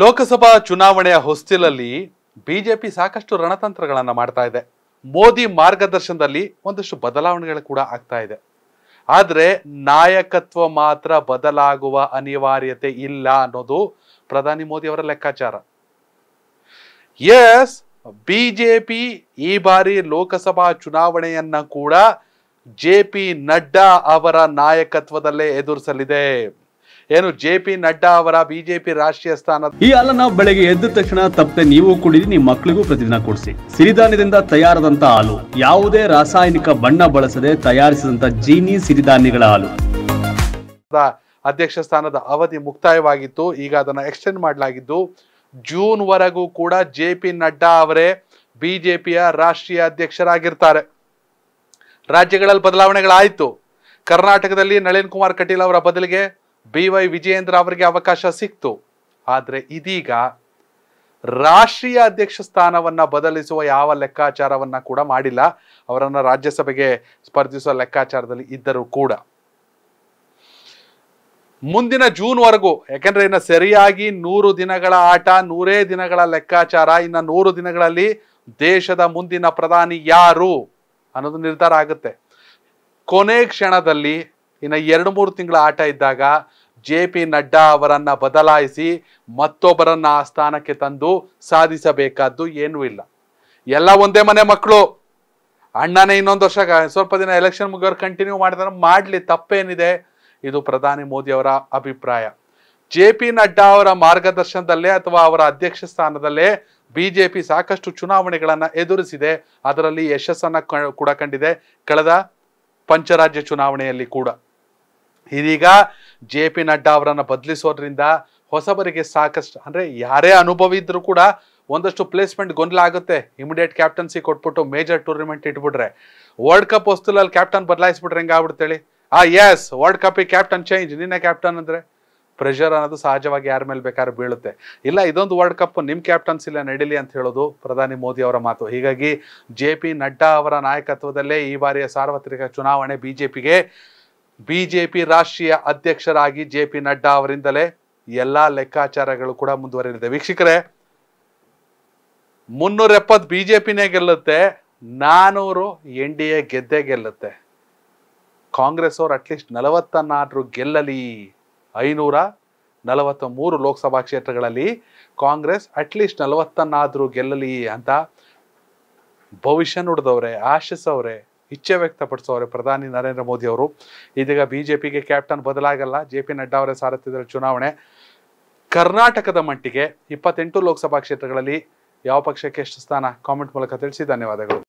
ಲೋಕಸಭಾ ಚುನಾವಣೆಯ ಹೊಸ್ತಿಲಲ್ಲಿ ಬಿಜೆಪಿ ಸಾಕಷ್ಟು ರಣತಂತ್ರಗಳನ್ನು ಮಾಡ್ತಾ ಇದೆ ಮೋದಿ ಮಾರ್ಗದರ್ಶನದಲ್ಲಿ ಒಂದಷ್ಟು ಬದಲಾವಣೆಗಳು ಕೂಡ ಆಗ್ತಾ ಇದೆ ಆದರೆ ನಾಯಕತ್ವ ಮಾತ್ರ ಬದಲಾಗುವ ಅನಿವಾರ್ಯತೆ ಇಲ್ಲ ಅನ್ನೋದು ಪ್ರಧಾನಿ ಮೋದಿ ಅವರ ಲೆಕ್ಕಾಚಾರ ಎಸ್ ಬಿಜೆಪಿ ಈ ಬಾರಿ ಲೋಕಸಭಾ ಚುನಾವಣೆಯನ್ನ ಕೂಡ ಜೆ ಪಿ ನಡ್ಡಾ ಅವರ ನಾಯಕತ್ವದಲ್ಲೇ ಎದುರಿಸಲಿದೆ ಏನು ಜೆ ಪಿ ನಡ್ಡಾ ಅವರ ಬಿಜೆಪಿ ರಾಷ್ಟ್ರೀಯ ಸ್ಥಾನ ಈ ಹಾಲನ್ನ ಬೆಳಗ್ಗೆ ಎದ್ದ ತಕ್ಷಣ ತಪ್ಪದೆ ನೀವು ಕುಡಿದು ನಿಮ್ಮ ಮಕ್ಕಳಿಗೂ ಪ್ರತಿದಿನ ಕೊಡಿಸಿ ಸಿರಿಧಾನ್ಯದಿಂದ ತಯಾರದಂತ ಹಾಲು ಯಾವುದೇ ರಾಸಾಯನಿಕ ಬಣ್ಣ ಬಳಸದೆ ತಯಾರಿಸಿದಂತ ಜೀನಿ ಸಿರಿಧಾನ್ಯಗಳ ಹಾಲು ಅಧ್ಯಕ್ಷ ಸ್ಥಾನದ ಅವಧಿ ಮುಕ್ತಾಯವಾಗಿತ್ತು ಈಗ ಅದನ್ನು ಎಕ್ಸ್ಟೆಂಡ್ ಮಾಡಲಾಗಿದ್ದು ವರೆಗೂ ಕೂಡ ಜೆ ಪಿ ನಡ್ಡಾ ಅವರೇ ಬಿಜೆಪಿಯ ರಾಷ್ಟ್ರೀಯ ಅಧ್ಯಕ್ಷರಾಗಿರ್ತಾರೆ ರಾಜ್ಯಗಳಲ್ಲಿ ಬದಲಾವಣೆಗಳಾಯಿತು ಕರ್ನಾಟಕದಲ್ಲಿ ನಳಿನ್ ಕುಮಾರ್ ಕಟೀಲ್ ಅವರ ಬದಲಿಗೆ ಬಿ ವೈ ವಿಜಯೇಂದ್ರ ಅವರಿಗೆ ಅವಕಾಶ ಸಿಕ್ತು ಆದರೆ ಇದೀಗ ರಾಷ್ಟ್ರೀಯ ಅಧ್ಯಕ್ಷ ಸ್ಥಾನವನ್ನು ಬದಲಿಸುವ ಯಾವ ಲೆಕ್ಕಾಚಾರವನ್ನು ಕೂಡ ಮಾಡಿಲ್ಲ ಅವರನ್ನು ರಾಜ್ಯಸಭೆಗೆ ಸ್ಪರ್ಧಿಸುವ ಲೆಕ್ಕಾಚಾರದಲ್ಲಿ ಇದ್ದರೂ ಕೂಡ ಮುಂದಿನ ಜೂನ್ವರೆಗೂ ಯಾಕೆಂದರೆ ಇನ್ನು ಸರಿಯಾಗಿ ನೂರು ದಿನಗಳ ಆಟ ನೂರೇ ದಿನಗಳ ಲೆಕ್ಕಾಚಾರ ಇನ್ನು ನೂರು ದಿನಗಳಲ್ಲಿ ದೇಶದ ಮುಂದಿನ ಪ್ರಧಾನಿ ಯಾರು ಅನ್ನೋದು ನಿರ್ಧಾರ ಆಗುತ್ತೆ ಕೊನೆ ಕ್ಷಣದಲ್ಲಿ ಇನ್ನು ಎರಡು ಮೂರು ತಿಂಗಳ ಆಟ ಇದ್ದಾಗ ಜೆ ಪಿ ನಡ್ಡಾ ಅವರನ್ನು ಬದಲಾಯಿಸಿ ಮತ್ತೊಬ್ಬರನ್ನ ಆ ಸ್ಥಾನಕ್ಕೆ ತಂದು ಸಾಧಿಸಬೇಕಾದ್ದು ಏನೂ ಇಲ್ಲ ಎಲ್ಲ ಒಂದೇ ಮನೆ ಮಕ್ಕಳು ಅಣ್ಣನೇ ಇನ್ನೊಂದು ವರ್ಷ ಸ್ವಲ್ಪ ದಿನ ಎಲೆಕ್ಷನ್ ಮುಗಿಯೋರು ಕಂಟಿನ್ಯೂ ಮಾಡಿದ್ರೆ ಮಾಡಲಿ ತಪ್ಪೇನಿದೆ ಇದು ಪ್ರಧಾನಿ ಮೋದಿ ಅವರ ಅಭಿಪ್ರಾಯ ಜೆ ಪಿ ನಡ್ಡಾ ಅವರ ಮಾರ್ಗದರ್ಶನದಲ್ಲೇ ಅಥವಾ ಅವರ ಅಧ್ಯಕ್ಷ ಸ್ಥಾನದಲ್ಲೇ ಬಿಜೆಪಿ ಸಾಕಷ್ಟು ಚುನಾವಣೆಗಳನ್ನು ಎದುರಿಸಿದೆ ಅದರಲ್ಲಿ ಯಶಸ್ಸನ್ನು ಕೂಡ ಕಂಡಿದೆ ಕಳೆದ ಪಂಚರಾಜ್ಯ ಚುನಾವಣೆಯಲ್ಲಿ ಕೂಡ ಇದೀಗ ಜೆ ಪಿ ನಡ್ಡಾ ಅವರನ್ನು ಬದಲಿಸೋದ್ರಿಂದ ಹೊಸಬರಿಗೆ ಸಾಕಷ್ಟು ಅಂದರೆ ಯಾರೇ ಅನುಭವ ಇದ್ದರೂ ಕೂಡ ಒಂದಷ್ಟು ಪ್ಲೇಸ್ಮೆಂಟ್ ಗೊಂದಲ ಆಗುತ್ತೆ ಇಮಿಡಿಯೇಟ್ ಕ್ಯಾಪ್ಟನ್ಸಿ ಕೊಟ್ಬಿಟ್ಟು ಮೇಜರ್ ಟೂರ್ನಿಮೆಂಟ್ ಇಟ್ಬಿಟ್ರೆ ವರ್ಲ್ಡ್ ಕಪ್ ವಸ್ತುಲಲ್ಲಿ ಕ್ಯಾಪ್ಟನ್ ಬದಲಾಯಿಸ್ಬಿಟ್ರೆ ಹೆಂಗೆ ಆ ಎಸ್ ವರ್ಲ್ಡ್ ಕಪ್ಪಿಗೆ ಕ್ಯಾಪ್ಟನ್ ಚೇಂಜ್ ನಿನ್ನೆ ಕ್ಯಾಪ್ಟನ್ ಅಂದರೆ ಪ್ರೆಷರ್ ಅನ್ನೋದು ಸಹಜವಾಗಿ ಯಾರ ಮೇಲೆ ಬೇಕಾದ್ರೂ ಬೀಳುತ್ತೆ ಇಲ್ಲ ಇದೊಂದು ವರ್ಲ್ಡ್ ಕಪ್ ನಿಮ್ಮ ಕ್ಯಾಪ್ಟನ್ಸಿಲ್ಲ ನಡೀಲಿ ಅಂತ ಹೇಳೋದು ಪ್ರಧಾನಿ ಮೋದಿ ಅವರ ಮಾತು ಹೀಗಾಗಿ ಜೆ ಪಿ ನಡ್ಡಾ ಅವರ ನಾಯಕತ್ವದಲ್ಲೇ ಈ ಬಾರಿಯ ಸಾರ್ವತ್ರಿಕ ಚುನಾವಣೆ ಬಿ ಜೆ ಪಿಗೆ ಬಿಜೆಪಿ ರಾಷ್ಟ್ರೀಯ ಅಧ್ಯಕ್ಷರಾಗಿ ಜೆ ಪಿ ನಡ್ಡಾ ಅವರಿಂದಲೇ ಎಲ್ಲ ಲೆಕ್ಕಾಚಾರಗಳು ಕೂಡ ಮುಂದುವರೆಯಲಿದೆ ವೀಕ್ಷಕರೇ ಮುನ್ನೂರ ಎಪ್ಪತ್ತು ಬಿಜೆಪಿನೇ ಗೆಲ್ಲುತ್ತೆ ನಾನೂರು ಎನ್ ಡಿ ಎ ಗೆದ್ದೇ ಗೆಲ್ಲುತ್ತೆ ಕಾಂಗ್ರೆಸ್ ಅವರು ಅಟ್ಲೀಸ್ಟ್ ನಲವತ್ತನ್ನಾದ್ರೂ ಗೆಲ್ಲಲಿ ಐನೂರ ನಲವತ್ತ ಮೂರು ಲೋಕಸಭಾ ಕ್ಷೇತ್ರಗಳಲ್ಲಿ ಕಾಂಗ್ರೆಸ್ ಅಟ್ಲೀಸ್ಟ್ ನಲವತ್ತನ್ನಾದ್ರೂ ಗೆಲ್ಲಲಿ ಅಂತ ಭವಿಷ್ಯ ನುಡಿದವ್ರೆ ಆಶಿಸವ್ರೆ ಇಚ್ಛೆ ವ್ಯಕ್ತಪಡಿಸೋರೆ ಪ್ರಧಾನಿ ನರೇಂದ್ರ ಮೋದಿ ಅವರು ಇದೀಗ ಬಿಜೆಪಿಗೆ ಕ್ಯಾಪ್ಟನ್ ಬದಲಾಗಲ್ಲ ಜೆ ಪಿ ನಡ್ಡಾ ಅವರೇ ಸಾರಥ್ಯದಲ್ಲಿ ಚುನಾವಣೆ ಕರ್ನಾಟಕದ ಮಟ್ಟಿಗೆ ಇಪ್ಪತ್ತೆಂಟು ಲೋಕಸಭಾ ಕ್ಷೇತ್ರಗಳಲ್ಲಿ ಯಾವ ಪಕ್ಷಕ್ಕೆ ಎಷ್ಟು ಸ್ಥಾನ ಕಾಮೆಂಟ್ ಮೂಲಕ ತಿಳಿಸಿ ಧನ್ಯವಾದಗಳು